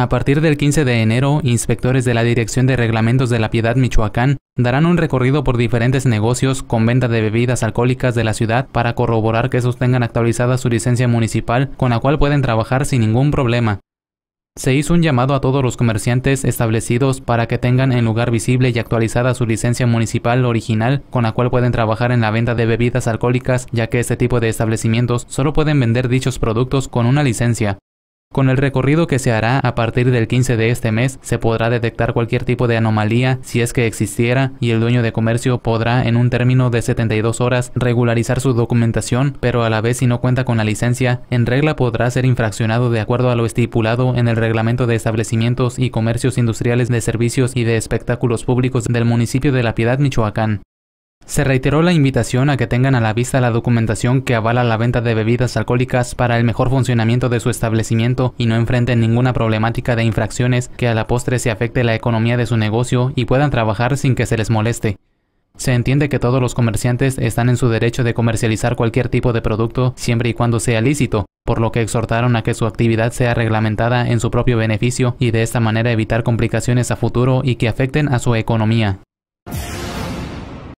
A partir del 15 de enero, inspectores de la Dirección de Reglamentos de la Piedad Michoacán darán un recorrido por diferentes negocios con venta de bebidas alcohólicas de la ciudad para corroborar que esos tengan actualizada su licencia municipal con la cual pueden trabajar sin ningún problema. Se hizo un llamado a todos los comerciantes establecidos para que tengan en lugar visible y actualizada su licencia municipal original con la cual pueden trabajar en la venta de bebidas alcohólicas ya que este tipo de establecimientos solo pueden vender dichos productos con una licencia. Con el recorrido que se hará a partir del 15 de este mes, se podrá detectar cualquier tipo de anomalía si es que existiera y el dueño de comercio podrá en un término de 72 horas regularizar su documentación, pero a la vez si no cuenta con la licencia, en regla podrá ser infraccionado de acuerdo a lo estipulado en el reglamento de establecimientos y comercios industriales de servicios y de espectáculos públicos del municipio de La Piedad, Michoacán. Se reiteró la invitación a que tengan a la vista la documentación que avala la venta de bebidas alcohólicas para el mejor funcionamiento de su establecimiento y no enfrenten ninguna problemática de infracciones que a la postre se afecte la economía de su negocio y puedan trabajar sin que se les moleste. Se entiende que todos los comerciantes están en su derecho de comercializar cualquier tipo de producto siempre y cuando sea lícito, por lo que exhortaron a que su actividad sea reglamentada en su propio beneficio y de esta manera evitar complicaciones a futuro y que afecten a su economía.